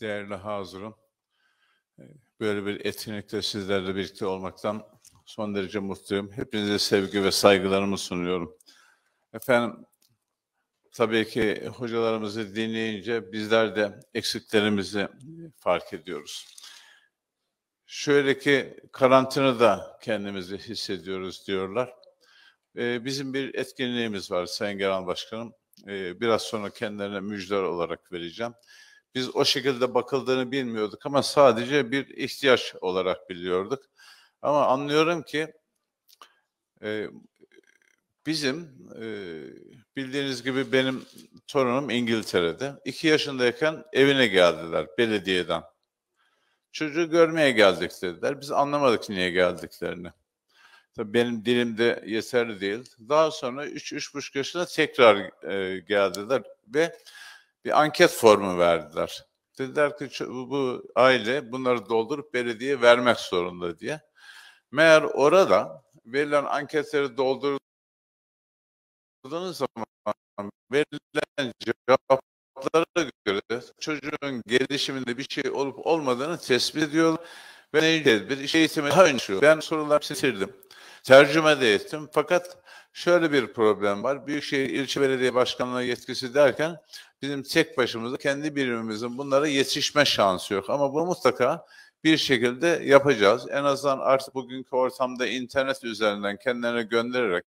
değerli hazırım. E, böyle bir etkinlikte sizlerle birlikte olmaktan son derece mutluyum. Hepinize sevgi ve saygılarımı sunuyorum. Efendim, tabii ki hocalarımızı dinleyince bizler de eksiklerimizi fark ediyoruz. Şöyle ki karantinada kendimizi hissediyoruz diyorlar. Ee, bizim bir etkinliğimiz var Sayın Genel Başkanım. Ee, biraz sonra kendilerine müjdeler olarak vereceğim. Biz o şekilde bakıldığını bilmiyorduk ama sadece bir ihtiyaç olarak biliyorduk. Ama anlıyorum ki e, bizim e, bildiğiniz gibi benim torunum İngiltere'de. iki yaşındayken evine geldiler belediyeden. Çocuğu görmeye geldik dediler. Biz anlamadık niye geldiklerini. Tabii benim dilim de yeterli değil. Daha sonra 3-3,5 yaşında tekrar e, geldiler ve bir anket formu verdiler. Dediler ki bu aile bunları doldurup belediye vermek zorunda diye. Meğer orada verilen anketleri doldurduğunuz zaman verilen cevaplara göre çocuğun gelişiminde bir şey olup olmadığını tespit ediyor Ve neyi bir İş eğitimi daha önce. Ben sorular sildim. Tercüme de ettim. Fakat şöyle bir problem var. Büyükşehir İlçe Belediye Başkanlığı yetkisi derken Bizim tek başımıza kendi birimimizin bunlara yetişme şansı yok. Ama bunu mutlaka bir şekilde yapacağız. En azından artık bugünkü ortamda internet üzerinden kendilerine göndererek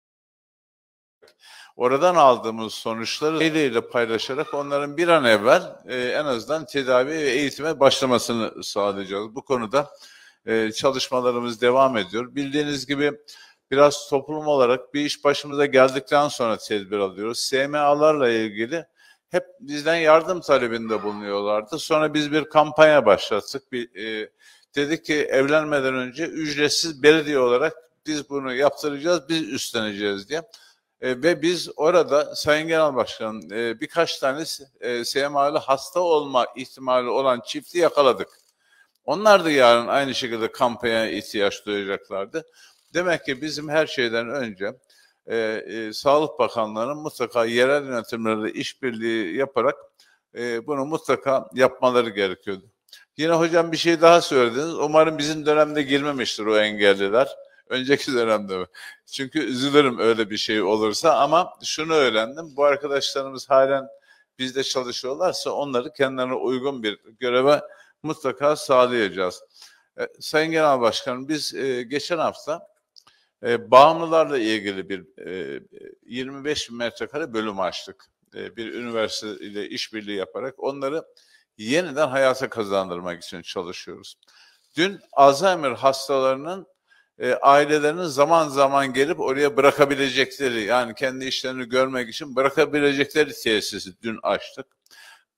oradan aldığımız sonuçları ile paylaşarak onların bir an evvel e, en azından tedavi ve eğitime başlamasını sağlayacağız. Bu konuda e, çalışmalarımız devam ediyor. Bildiğiniz gibi biraz toplum olarak bir iş başımıza geldikten sonra tedbir alıyoruz. SMA'larla ilgili hep bizden yardım talebinde bulunuyorlardı. Sonra biz bir kampanya başlattık. Bir, e, dedik ki evlenmeden önce ücretsiz belediye olarak biz bunu yaptıracağız, biz üstleneceğiz diye. E, ve biz orada Sayın Genel Başkan e, birkaç tane e, SMA'lı hasta olma ihtimali olan çifti yakaladık. Onlar da yarın aynı şekilde kampanya ihtiyaç duyacaklardı. Demek ki bizim her şeyden önce e, e, Sağlık Bakanları'nın mutlaka yerel yönetimlerle işbirliği yaparak e, bunu mutlaka yapmaları gerekiyordu. Yine hocam bir şey daha söylediniz. Umarım bizim dönemde girmemiştir o engelliler. Önceki dönemde mi? Çünkü üzülürüm öyle bir şey olursa ama şunu öğrendim. Bu arkadaşlarımız halen bizde çalışıyorlarsa onları kendilerine uygun bir göreve mutlaka sağlayacağız. E, Sayın Genel Başkanım biz e, geçen hafta e, bağımlılarla ilgili bir e, 25 bin metrekare bölüm açtık. E, bir üniversite ile işbirliği yaparak onları yeniden hayata kazandırmak için çalışıyoruz. Dün Alzheimer hastalarının e, ailelerinin zaman zaman gelip oraya bırakabilecekleri yani kendi işlerini görmek için bırakabilecekleri tesisi dün açtık.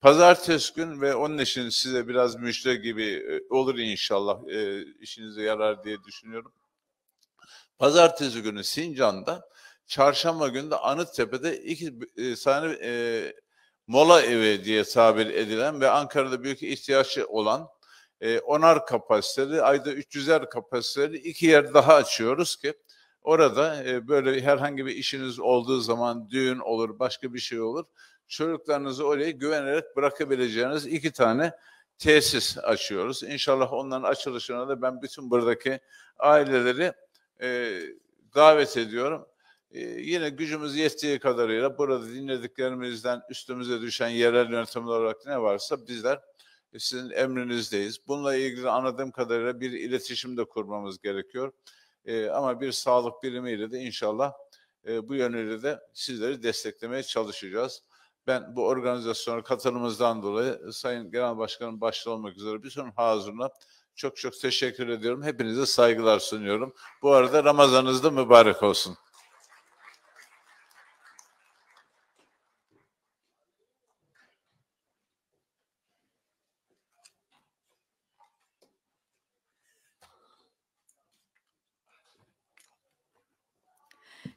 Pazartesi gün ve onun için size biraz müjde gibi e, olur inşallah e, işinize yarar diye düşünüyorum. Pazartesi günü Sincan'da, çarşamba günü de Anıttepe'de iki e, sahne e, mola evi diye tabir edilen ve Ankara'da büyük ihtiyacı olan e, onar kapasiteli, ayda 300'er kapasiteli iki yer daha açıyoruz ki orada e, böyle herhangi bir işiniz olduğu zaman düğün olur, başka bir şey olur. Çocuklarınızı oraya güvenerek bırakabileceğiniz iki tane tesis açıyoruz. İnşallah onların açılışına da ben bütün buradaki aileleri e, davet ediyorum. E, yine gücümüz yettiği kadarıyla burada dinlediklerimizden üstümüze düşen yerel yönetimler olarak ne varsa bizler e, sizin emrinizdeyiz. Bununla ilgili anladığım kadarıyla bir iletişim de kurmamız gerekiyor. E, ama bir sağlık birimiyle de inşallah e, bu yönüyle de sizleri desteklemeye çalışacağız. Ben bu organizasyona katılımımızdan dolayı Sayın Genel Başkanım başta olmak üzere bütün hazırına çok çok teşekkür ediyorum. Hepinize saygılar sunuyorum. Bu arada Ramazanınız da mübarek olsun.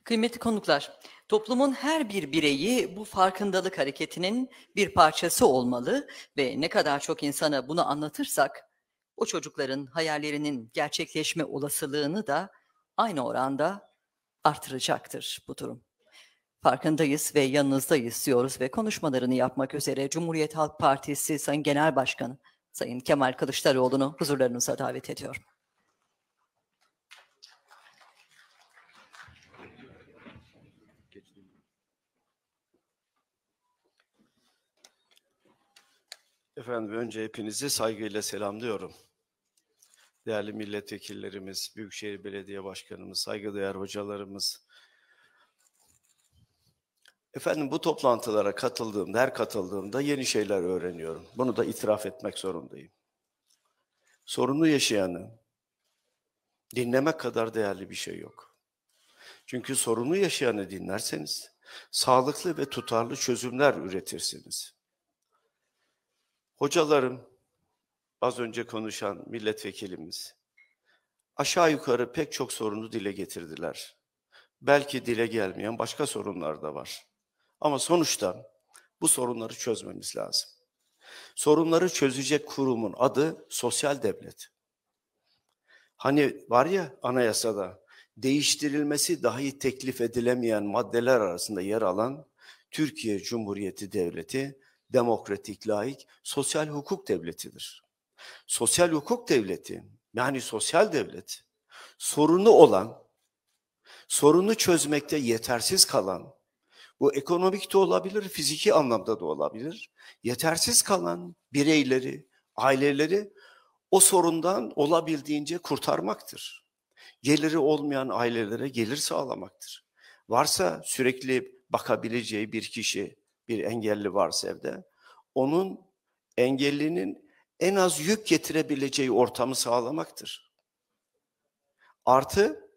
Kıymetli konuklar, toplumun her bir bireyi bu farkındalık hareketinin bir parçası olmalı ve ne kadar çok insana bunu anlatırsak o çocukların hayallerinin gerçekleşme olasılığını da aynı oranda artıracaktır bu durum. Farkındayız ve yanınızdayız diyoruz ve konuşmalarını yapmak üzere Cumhuriyet Halk Partisi Sayın Genel Başkanı Sayın Kemal Kılıçdaroğlu'nu huzurlarınıza davet ediyorum. Efendim önce hepinizi saygıyla selamlıyorum. Değerli milletvekillerimiz, Büyükşehir Belediye Başkanımız, saygıdeğer hocalarımız. Efendim bu toplantılara katıldığımda, her katıldığımda yeni şeyler öğreniyorum. Bunu da itiraf etmek zorundayım. Sorunu yaşayanı dinlemek kadar değerli bir şey yok. Çünkü sorunu yaşayanı dinlerseniz sağlıklı ve tutarlı çözümler üretirsiniz. Hocalarım, az önce konuşan milletvekilimiz aşağı yukarı pek çok sorunu dile getirdiler. Belki dile gelmeyen başka sorunlar da var. Ama sonuçta bu sorunları çözmemiz lazım. Sorunları çözecek kurumun adı sosyal devlet. Hani var ya anayasada değiştirilmesi dahi teklif edilemeyen maddeler arasında yer alan Türkiye Cumhuriyeti Devleti demokratik, laik, sosyal hukuk devletidir. Sosyal hukuk devleti, yani sosyal devlet, sorunu olan, sorunu çözmekte yetersiz kalan, bu ekonomik de olabilir, fiziki anlamda da olabilir, yetersiz kalan bireyleri, aileleri o sorundan olabildiğince kurtarmaktır. Geliri olmayan ailelere gelir sağlamaktır. Varsa sürekli bakabileceği bir kişi, bir engelli varsa evde onun engellinin en az yük getirebileceği ortamı sağlamaktır. Artı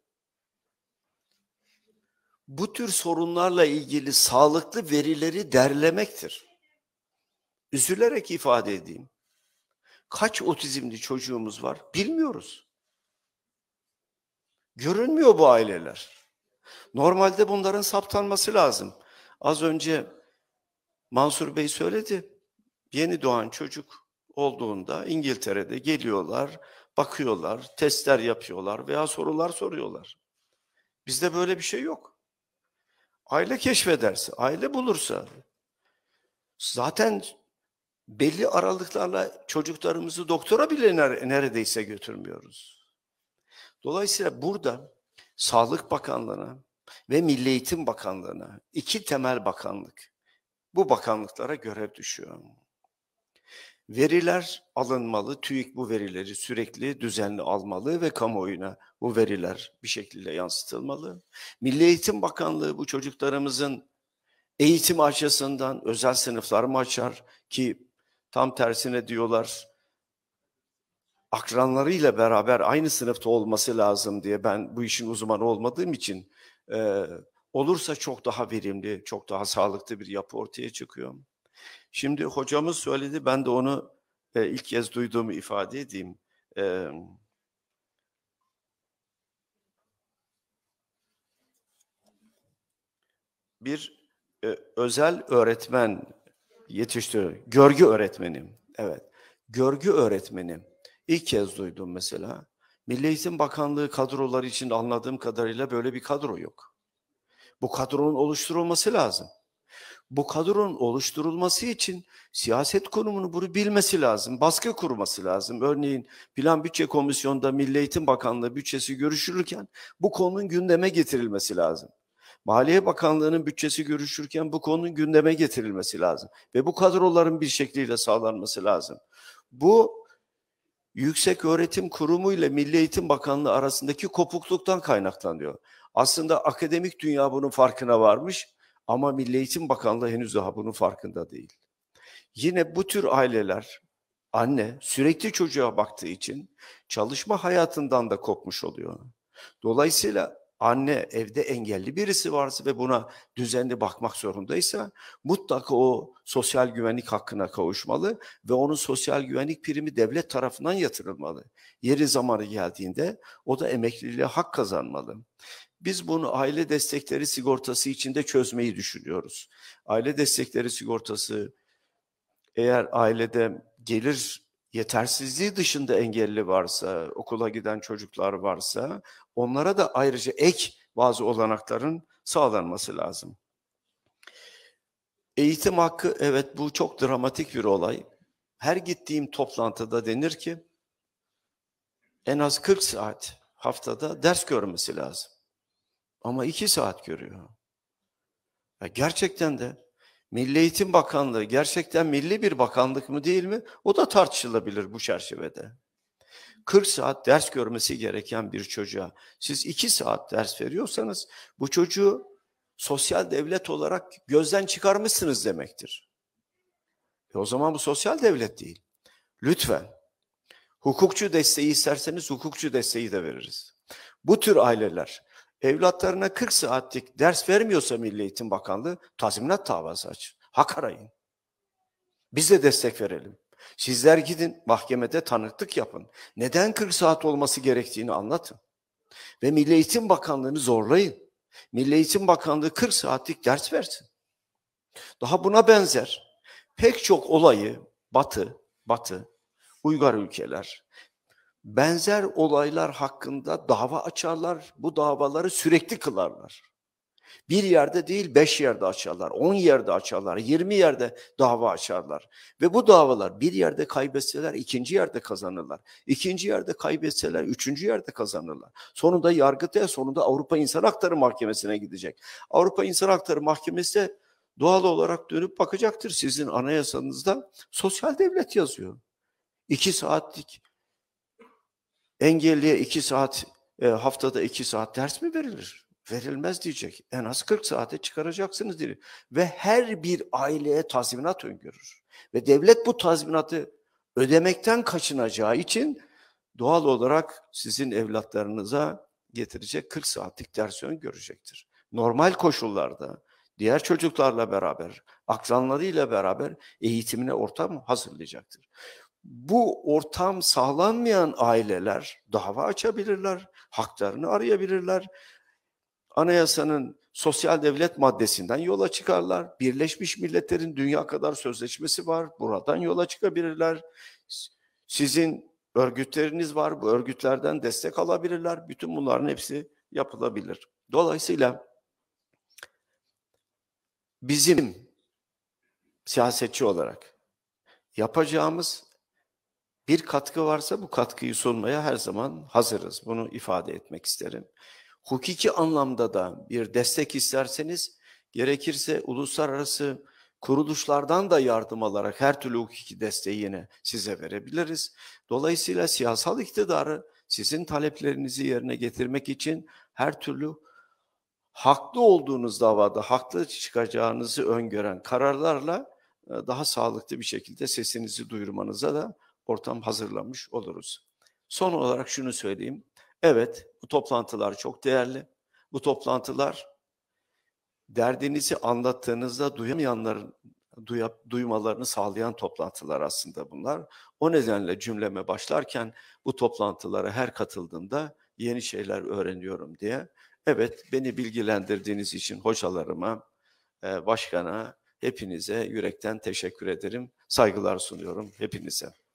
bu tür sorunlarla ilgili sağlıklı verileri derlemektir. Üzülerek ifade edeyim. Kaç otizmli çocuğumuz var bilmiyoruz. Görünmüyor bu aileler. Normalde bunların saptanması lazım. Az önce Mansur Bey söyledi. Yeni doğan çocuk olduğunda İngiltere'de geliyorlar, bakıyorlar, testler yapıyorlar veya sorular soruyorlar. Bizde böyle bir şey yok. Aile keşfederse, aile bulursa zaten belli aralıklarla çocuklarımızı doktora bile neredeyse götürmüyoruz. Dolayısıyla burada Sağlık Bakanlığı'na ve Milli Eğitim Bakanlığı'na iki temel bakanlık bu bakanlıklara görev düşüyor. Veriler alınmalı. TÜİK bu verileri sürekli düzenli almalı ve kamuoyuna bu veriler bir şekilde yansıtılmalı. Milli Eğitim Bakanlığı bu çocuklarımızın eğitim açısından özel sınıflar mı açar ki tam tersine diyorlar akranlarıyla beraber aynı sınıfta olması lazım diye ben bu işin uzmanı olmadığım için e, olursa çok daha verimli, çok daha sağlıklı bir yapı ortaya çıkıyor. Şimdi hocamız söyledi, ben de onu e, ilk kez duyduğumu ifade edeyim. E, bir e, özel öğretmen yetiştiriyor, görgü öğretmenim. Evet, görgü öğretmenim. İlk kez duydum mesela. Milli Eğitim Bakanlığı kadroları için anladığım kadarıyla böyle bir kadro yok. Bu kadronun oluşturulması lazım. Bu kadronun oluşturulması için siyaset konumunu bunu bilmesi lazım. Baskı kurması lazım. Örneğin Plan Bütçe Komisyonu'nda Milli Eğitim Bakanlığı bütçesi görüşülürken bu konunun gündeme getirilmesi lazım. Maliye Bakanlığı'nın bütçesi görüşürken bu konunun gündeme getirilmesi lazım. Ve bu kadroların bir şekliyle sağlanması lazım. Bu Yüksek Öğretim Kurumu ile Milli Eğitim Bakanlığı arasındaki kopukluktan kaynaklanıyor. Aslında akademik dünya bunun farkına varmış ama Milli Eğitim Bakanlığı henüz daha bunun farkında değil. Yine bu tür aileler anne sürekli çocuğa baktığı için çalışma hayatından da kopmuş oluyor. Dolayısıyla anne evde engelli birisi varsa ve buna düzenli bakmak zorundaysa mutlaka o sosyal güvenlik hakkına kavuşmalı ve onun sosyal güvenlik primi devlet tarafından yatırılmalı. Yeri zamanı geldiğinde o da emekliliğe hak kazanmalı. Biz bunu aile destekleri sigortası içinde çözmeyi düşünüyoruz. Aile destekleri sigortası eğer ailede gelir yetersizliği dışında engelli varsa, okula giden çocuklar varsa onlara da ayrıca ek bazı olanakların sağlanması lazım. Eğitim hakkı evet bu çok dramatik bir olay. Her gittiğim toplantıda denir ki en az 40 saat haftada ders görmesi lazım ama iki saat görüyor. Ya gerçekten de Milli Eğitim Bakanlığı gerçekten milli bir bakanlık mı değil mi? O da tartışılabilir bu çerçevede. 40 saat ders görmesi gereken bir çocuğa siz 2 saat ders veriyorsanız bu çocuğu sosyal devlet olarak gözden çıkarmışsınız demektir. E o zaman bu sosyal devlet değil. Lütfen hukukçu desteği isterseniz hukukçu desteği de veririz. Bu tür aileler evlatlarına 40 saatlik ders vermiyorsa Milli Eğitim Bakanlığı tazminat davası aç. Hak arayın. Biz de destek verelim. Sizler gidin mahkemede tanıklık yapın. Neden 40 saat olması gerektiğini anlatın. Ve Milli Eğitim Bakanlığı'nı zorlayın. Milli Eğitim Bakanlığı 40 saatlik ders versin. Daha buna benzer pek çok olayı Batı, Batı, Uygar ülkeler benzer olaylar hakkında dava açarlar, bu davaları sürekli kılarlar. Bir yerde değil beş yerde açarlar, on yerde açarlar, yirmi yerde dava açarlar. Ve bu davalar bir yerde kaybetseler ikinci yerde kazanırlar. İkinci yerde kaybetseler üçüncü yerde kazanırlar. Sonunda yargıtaya, sonunda Avrupa İnsan Hakları Mahkemesi'ne gidecek. Avrupa İnsan Hakları Mahkemesi doğal olarak dönüp bakacaktır sizin anayasanızda sosyal devlet yazıyor. İki saatlik Engelliye iki saat, e, haftada iki saat ders mi verilir? Verilmez diyecek. En az 40 saate çıkaracaksınız diye. Ve her bir aileye tazminat öngörür. Ve devlet bu tazminatı ödemekten kaçınacağı için doğal olarak sizin evlatlarınıza getirecek 40 saatlik ders öngörecektir. Normal koşullarda diğer çocuklarla beraber, akranlarıyla beraber eğitimine ortam hazırlayacaktır bu ortam sağlanmayan aileler dava açabilirler, haklarını arayabilirler. Anayasanın sosyal devlet maddesinden yola çıkarlar. Birleşmiş Milletler'in dünya kadar sözleşmesi var. Buradan yola çıkabilirler. Sizin örgütleriniz var. Bu örgütlerden destek alabilirler. Bütün bunların hepsi yapılabilir. Dolayısıyla bizim siyasetçi olarak yapacağımız bir katkı varsa bu katkıyı sunmaya her zaman hazırız. Bunu ifade etmek isterim. Hukuki anlamda da bir destek isterseniz gerekirse uluslararası kuruluşlardan da yardım alarak her türlü hukuki desteği yine size verebiliriz. Dolayısıyla siyasal iktidarı sizin taleplerinizi yerine getirmek için her türlü haklı olduğunuz davada haklı çıkacağınızı öngören kararlarla e, daha sağlıklı bir şekilde sesinizi duyurmanıza da ortam hazırlamış oluruz. Son olarak şunu söyleyeyim. Evet bu toplantılar çok değerli. Bu toplantılar derdinizi anlattığınızda duyamayanların duya, duymalarını sağlayan toplantılar aslında bunlar. O nedenle cümleme başlarken bu toplantılara her katıldığımda yeni şeyler öğreniyorum diye. Evet beni bilgilendirdiğiniz için hocalarıma, e, başkana, hepinize yürekten teşekkür ederim. Saygılar sunuyorum hepinize.